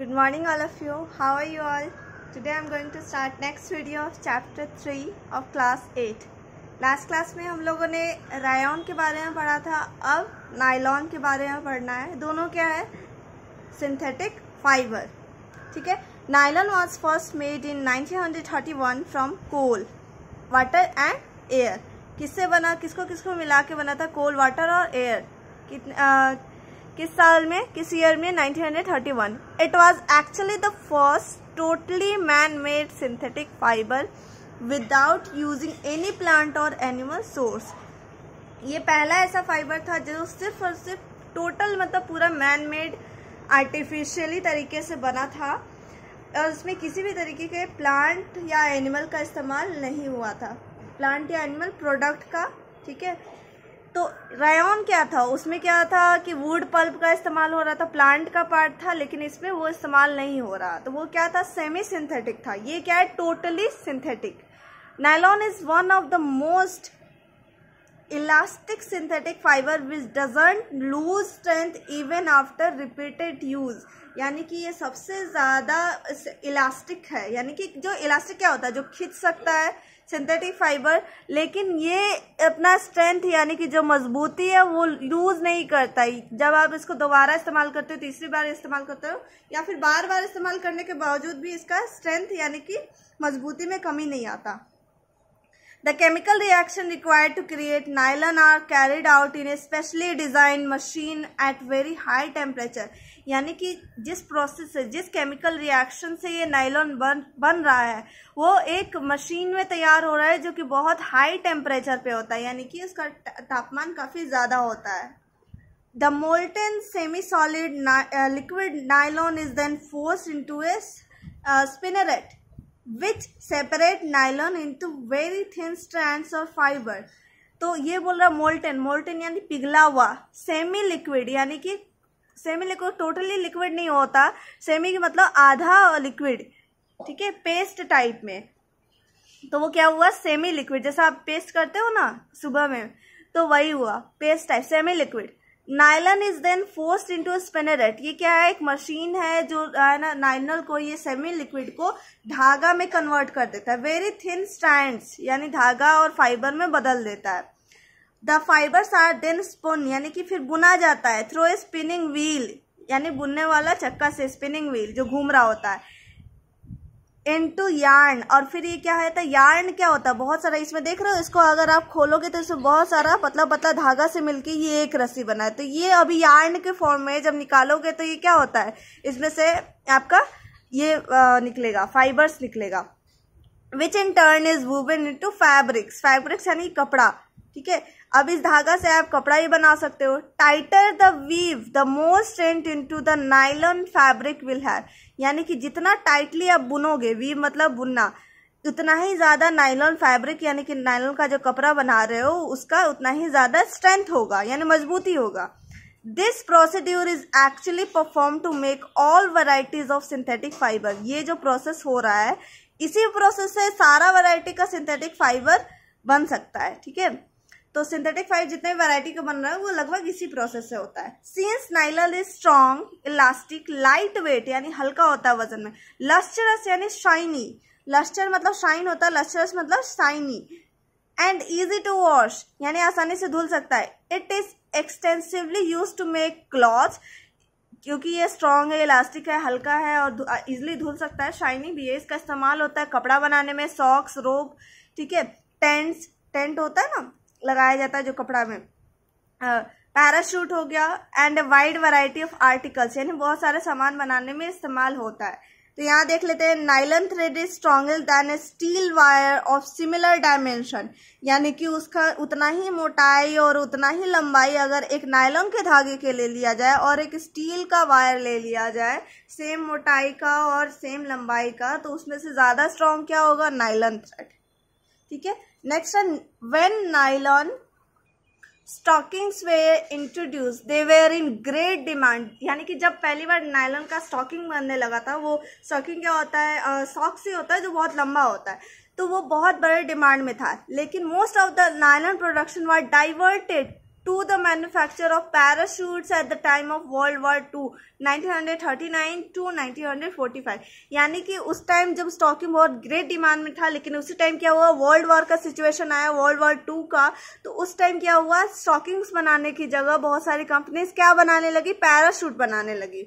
good morning all of you how are you all today i'm going to start next video of chapter 3 of class 8 last class में हम लोगों ने Ryan के बारे में पढ़ा था अब नाइलॉन के बारे में पढ़ना है दोनों क्या है सिंथेटिक फाइबर ठीक है nylon was first made in 1931 from coal water and air किससे बना किसको किसको मिला के बना था कोल वाटर और एयर कितने किस साल में किस ईयर में 1931 it was actually the first totally man made synthetic fibre without using any plant और एनिमल सोर्स ये पहला ऐसा फाइबर था जो सिर्फ और सिर्फ टोटल मतलब पूरा मैन मेड आर्टिफिशियली तरीके से बना था और उसमें किसी भी तरीके के प्लांट या एनिमल का इस्तेमाल नहीं हुआ था प्लांट या एनिमल प्रोडक्ट का ठीक है तो रायोन क्या था उसमें क्या था कि वुड पल्प का इस्तेमाल हो रहा था प्लांट का पार्ट था लेकिन इसमें वो इस्तेमाल नहीं हो रहा तो वो क्या था सेमी सिंथेटिक था ये क्या है totally synthetic nylon is one of the most elastic synthetic fibre which doesn't lose strength even after repeated use यानी कि ये सबसे ज़्यादा इलास्टिक है यानी कि जो इलास्टिक क्या होता है जो खींच सकता है सिंथेटिक फाइबर लेकिन ये अपना स्ट्रेंथ यानी कि जो मजबूती है वो यूज़ नहीं करता जब आप इसको दोबारा इस्तेमाल करते हो तीसरी बार इस्तेमाल करते हो या फिर बार बार इस्तेमाल करने के बावजूद भी इसका स्ट्रेंथ यानी कि मजबूती में कमी नहीं आता the chemical reaction required to create nylon are carried out in a specially design machine at very high temperature यानी कि जिस प्रोसेस से जिस केमिकल रिएक्शन से ये नाइलॉन बन बन रहा है वो एक मशीन में तैयार हो रहा है जो कि बहुत हाई टेम्परेचर पे होता है यानी कि उसका तापमान काफ़ी ज़्यादा होता है the molten semi solid liquid nylon is then force to a spinneret which separate nylon to very thin strand और फाइबर तो ये बोल रहा मोल्टन मोल्टन यानी पिघला हुआ सेमी लिक्विड यानी कि सेमी लिक्विड टोटली लिक्विड नहीं होता सेमी की मतलब आधा लिक्विड ठीक है पेस्ट टाइप में तो वो क्या हुआ सेमी लिक्विड जैसा आप पेस्ट करते हो ना सुबह में तो वही हुआ paste type semi liquid nylon is then forced into spinneret ये क्या है एक मशीन है जो है ना नाइनल को ये सेमी लिक्विड को धागा में कन्वर्ट कर देता है वेरी थिन स्टैंड यानी धागा और फाइबर में बदल देता है the fibres are then spun यानी कि फिर बुना जाता है थ्रो ए स्पिनिंग व्हील यानी बुनने वाला चक्का से स्पिनिंग व्हील जो घूम रहा होता है इन टू यार्न और फिर ये क्या है तो यार्न क्या होता है बहुत सारा इसमें देख रहे हो इसको अगर आप खोलोगे तो इसमें बहुत सारा पतला पतला धागा से मिलके ये एक रस्सी बना है तो ये अभी यार्न के फॉर्म में जब निकालोगे तो ये क्या होता है इसमें से आपका ये निकलेगा फाइबर्स निकलेगा which in turn is woven into fabrics fabrics यानी कपड़ा ठीक है अब इस धागा से आप कपड़ा भी बना सकते हो tighter the weave the more strength into the nylon fabric will have यानी कि जितना टाइटली आप बुनोगे वीव मतलब बुनना उतना ही ज़्यादा नाइलॉन फैब्रिक यानी कि नाइलॉन का जो कपड़ा बना रहे हो उसका उतना ही ज़्यादा स्ट्रेंथ होगा यानी मजबूती होगा this procedure is actually perform to make all varieties of synthetic fibre ये जो प्रोसेस हो रहा है इसी प्रोसेस से सारा वराइटी का सिंथेटिक फाइबर बन सकता है ठीक है तो सिंथेटिक फाइव जितने वैरायटी का बन रहा है वो लगभग इसी प्रोसेस से होता है since nylon is strong elastic light weight यानी हल्का होता है वजन में लस्चरस यानी शाइनी लस्चर मतलब शाइन होता है लस्चरस मतलब shiny and easy to wash यानी आसानी से धुल सकता है it is extensively use to make cloth क्योंकि ये स्ट्रॉन्ग है इलास्टिक है हल्का है और इजिली धुल सकता है शाइनी भी है इसका इस्तेमाल होता है कपड़ा बनाने में सॉक्स रोब ठीक है टेंट्स टेंट होता है ना लगाया जाता है जो कपड़ा में पैराशूट हो गया and wide variety of articles यानी बहुत सारे सामान बनाने में इस्तेमाल होता है तो यहाँ देख लेते हैं nylon thread is stronger than a steel wire of similar dimension यानी कि उसका उतना ही मोटाई और उतना ही लंबाई अगर एक नाइलॉन के धागे के ले लिया जाए और एक स्टील का वायर ले लिया जाए सेम मोटाई का और सेम लंबाई का तो उसमें से ज़्यादा स्ट्रांग क्या होगा नाइलन थ्रेड ठीक है नेक्स्ट है when nylon stockings were introduce they were in great demand यानी कि जब पहली बार नायलॉन का स्टॉकिंग बनने लगा था वो स्टॉकिंग क्या होता है सॉक्स ही होता है जो बहुत लंबा होता है तो वो बहुत बड़े डिमांड में था लेकिन most of the nylon production were diverted to the manufacture of parachutes at the time of World War nineteen hundred forty five यानी कि उस टाइम जब स्टॉकिंग बहुत ग्रेट डिमांड में था लेकिन उसी टाइम क्या हुआ वर्ल्ड वॉर का सिचुएशन आया वर्ल्ड वॉर टू का तो उस टाइम क्या हुआ स्टॉकिंग्स बनाने की जगह बहुत सारी कंपनीज क्या बनाने लगी पैराशूट बनाने लगी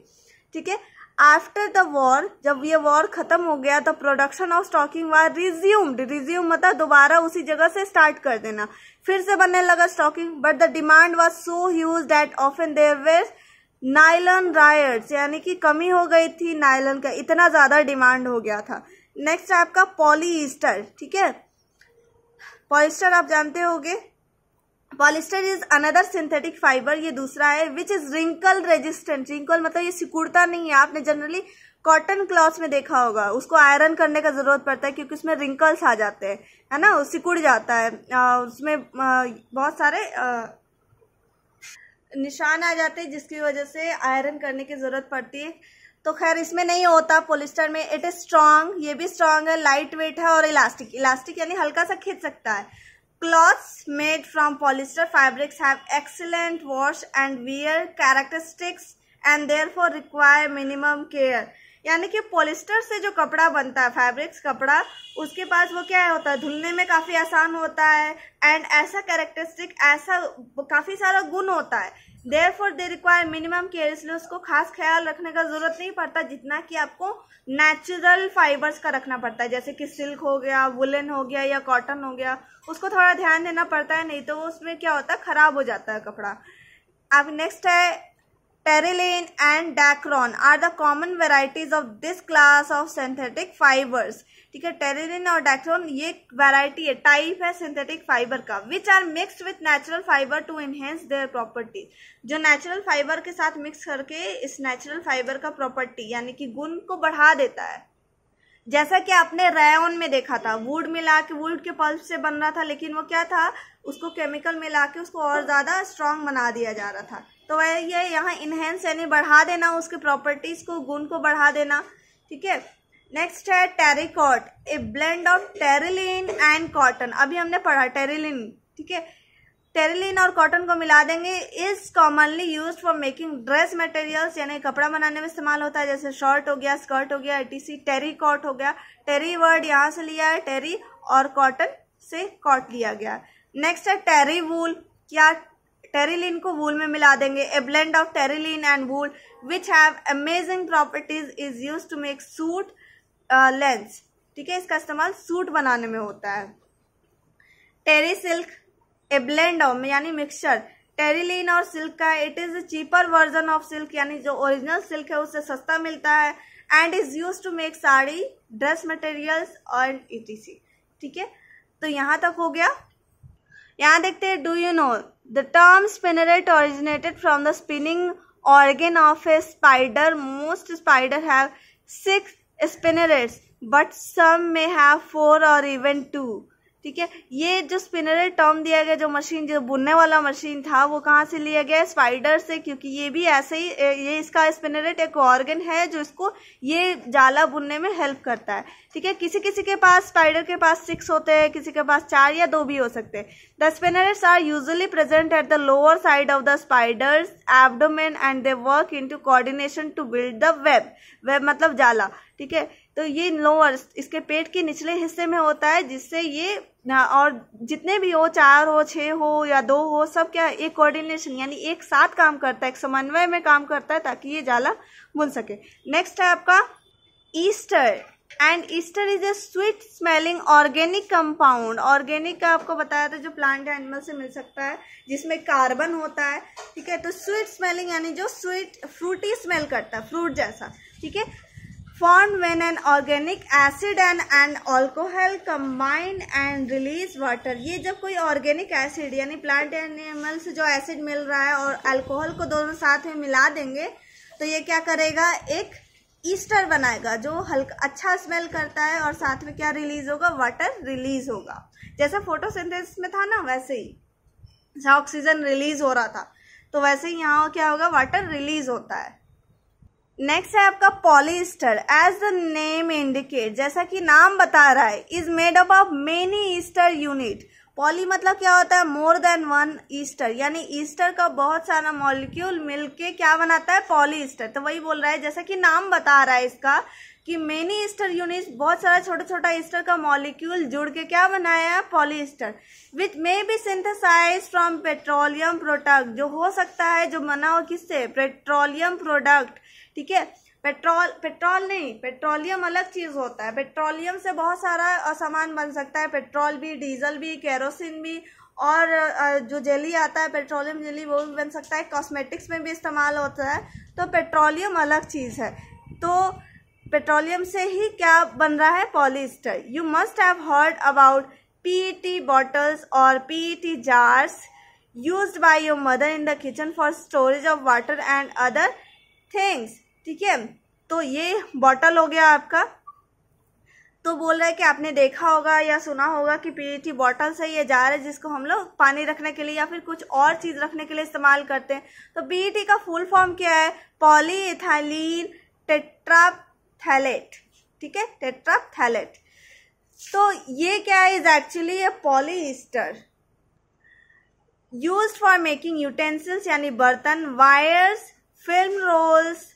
ठीक है आफ्टर द वॉर जब ये वॉर खत्म हो गया तो production of stocking was resumed resume मतलब दोबारा उसी जगह से स्टार्ट कर देना फिर से बनने लगा stocking but the demand was so huge of often there were nylon riots यानी कि कमी हो गई थी नाइलन का इतना ज़्यादा डिमांड हो गया था नेक्स्ट आपका पॉलीस्टर ठीक है पॉलिस्टर आप जानते होंगे polyester is another synthetic fibre ये दूसरा है which is wrinkle resistant wrinkle मतलब ये सिकुड़ता नहीं है आपने जनरली कॉटन क्लॉथ में देखा होगा उसको आयरन करने का जरूरत पड़ता है क्योंकि उसमें रिंकल्स आ जाते हैं है ना सिकुड़ जाता है आ, उसमें आ, बहुत सारे आ, निशान आ जाते हैं जिसकी वजह से आयरन करने की जरूरत पड़ती है तो खैर इसमें नहीं होता पोलिस्टर में इट इज स्ट्रांग ये भी स्ट्रांग है लाइट वेट है और इलास्टिक इलास्टिक यानी हल्का सा खींच सकता है Cloths made from polyester fabrics have excellent wash and wear characteristics and therefore require minimum care. यानी कि पॉलिस्टर से जो कपड़ा बनता है फैब्रिक्स कपड़ा उसके पास वो क्या होता है धुलने में काफ़ी आसान होता है एंड ऐसा कैरेक्टरिस्टिक ऐसा काफ़ी सारा गुण होता है therefore they require minimum care इसलिए उसको खास ख्याल रखने का जरूरत नहीं पड़ता जितना कि आपको नेचुरल फाइबर्स का रखना पड़ता है जैसे कि सिल्क हो गया वुलन हो गया या कॉटन हो गया उसको थोड़ा ध्यान देना पड़ता है नहीं तो उसमें क्या होता है खराब हो जाता है कपड़ा अब नेक्स्ट है Terrylene and Dacron are the common varieties of this class of synthetic fibres ठीक है टेरिलिन और डैक्रॉन ये वेराइटी है टाइप है सिंथेटिक फाइबर का which are mix with natural fibre to enhance their property जो नेचुरल फाइबर के साथ मिक्स करके इस नेचुरल फाइबर का प्रॉपर्टी यानी कि गुण को बढ़ा देता है जैसा कि आपने रेन में देखा था वुड मिला के वुड के पल्प से बन रहा था लेकिन वो क्या था उसको केमिकल मिला के उसको और ज़्यादा स्ट्रांग बना दिया जा रहा था तो वह ये यहाँ इन्हेंस यानी बढ़ा देना उसके प्रॉपर्टीज़ को गुण को बढ़ा देना ठीक है नेक्स्ट है terricot a blend of Terylene and cotton अभी हमने पढ़ा टेरिलिन ठीक है टेरिलिन और कॉटन को मिला देंगे is commonly use for making dress materials यानी कपड़ा बनाने में इस्तेमाल होता है जैसे शर्ट हो गया स्कर्ट हो गया एटीसी टेरी कॉट हो गया टेरी वर्ड यहाँ से लिया है टेरी और कॉटन से कॉट लिया गया नेक्स्ट है टेरी वूल क्या टेरिलिन को वूल में मिला देंगे a blend of Terylene and wool which have amazing properties is use to make suit lengths ठीक है इसका इस्तेमाल सूट बनाने में होता है terry silk a blend of यानी मिक्सचर टेरिलीन और सिल्क का it is cheaper version of silk यानी जो ओरिजिनल सिल्क है उससे सस्ता मिलता है and is use to make sari dress materials और इटीसी ठीक है तो यहाँ तक हो गया यहाँ देखते हैं do you know the term spinneret originated from the spinning organ of a spider most spider है six spinnerets but some may have four or ठीक है ये जो स्पिनरल टर्म दिया गया जो मशीन जो बुनने वाला मशीन था वो कहाँ से लिया गया स्पाइडर से क्योंकि ये भी ऐसे ही ये इसका स्पिनरेट एक ऑर्गन है जो इसको ये जाला बुनने में हेल्प करता है ठीक है किसी किसी के पास स्पाइडर के पास सिक्स होते हैं किसी के पास चार या दो भी हो सकते हैं the spinnerets are usually present at the lower side of the spider's abdomen and they work into coordination to build the web web मतलब जाला ठीक है तो ये लोअर इसके पेट के निचले हिस्से में होता है जिससे ये ना और जितने भी हो चार हो छः हो या दो हो सब क्या एक कोऑर्डिनेशन यानी एक साथ काम करता है एक समन्वय में काम करता है ताकि ये जाला बुन सके नेक्स्ट है आपका ester and ester is a sweet smelling organic compound organic का आपको बताया था जो प्लांट या एनिमल से मिल सकता है जिसमें कार्बन होता है ठीक है तो स्वीट स्मेलिंग यानी जो स्वीट फ्रूटी स्मेल करता है फ्रूट जैसा ठीक है formed when an organic acid and an alcohol combine and release water ये जब कोई organic acid यानी plant and animal से जो acid मिल रहा है और alcohol को दोनों साथ में मिला देंगे तो ये क्या करेगा एक ईस्टर बनाएगा जो हल्का अच्छा स्मेल करता है और साथ में क्या रिलीज होगा वाटर रिलीज होगा जैसा फोटोसिंथेसिस में था ना वैसे ही जहाँ ऑक्सीजन रिलीज हो रहा था तो वैसे ही यहाँ क्या होगा वाटर रिलीज होता है नेक्स्ट है आपका polyester as the name indicate जैसा कि नाम बता रहा है is made up of many ester unit poly मतलब क्या होता है मोर देन वन ईस्टर यानी ईस्टर का बहुत सारा मॉलिक्यूल मिलके क्या बनाता है पॉलीस्टर तो वही बोल रहा है जैसा कि नाम बता रहा है इसका कि मैनी ईस्टर यूनिट बहुत सारा छोटा छोटा ईस्टर का मॉलिक्यूल जुड़ के क्या बनाया polyester which may be synthesize from petroleum product जो हो सकता है जो बना हो किससे पेट्रोलियम प्रोडक्ट ठीक है पेट्रोल पेट्रोल नहीं पेट्रोलियम अलग चीज़ होता है पेट्रोलियम से बहुत सारा सामान बन सकता है पेट्रोल भी डीजल भी केरोसिन भी और जो जेली आता है पेट्रोलियम जेली वो भी बन सकता है कॉस्मेटिक्स में भी इस्तेमाल होता है तो पेट्रोलियम अलग चीज़ है तो पेट्रोलियम से ही क्या बन रहा है polyester you must have heard about PET bottles और PET jars use by your mother in the kitchen for storage of water and other things ठीक है तो ये बॉटल हो गया आपका तो बोल रहा है कि आपने देखा होगा या सुना होगा कि टी बॉटल से ये जार है जिसको हम लोग पानी रखने के लिए या फिर कुछ और चीज रखने के लिए इस्तेमाल करते हैं तो टी e का फुल फॉर्म क्या है पॉली इथाइलिन टेट्रा थैलेट ठीक है टेट्रा थैलेट तो ये क्या is actually a polyester use for making utensils यानी बर्तन wires film rolls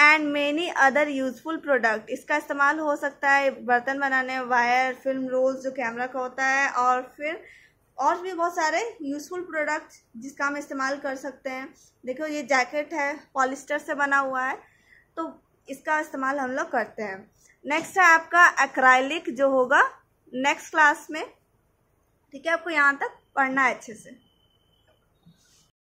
and many other useful product इसका इस्तेमाल हो सकता है बर्तन बनाने में वायर फिल्म रोल्स जो कैमरा का होता है और फिर और भी बहुत सारे यूजफुल प्रोडक्ट जिसका हम इस्तेमाल कर सकते हैं देखो ये जैकेट है पॉलिस्टर से बना हुआ है तो इसका इस्तेमाल हम लोग करते हैं नेक्स्ट है आपका एक्राइलिक जो होगा नेक्स्ट क्लास में ठीक है आपको यहाँ तक पढ़ना है अच्छे से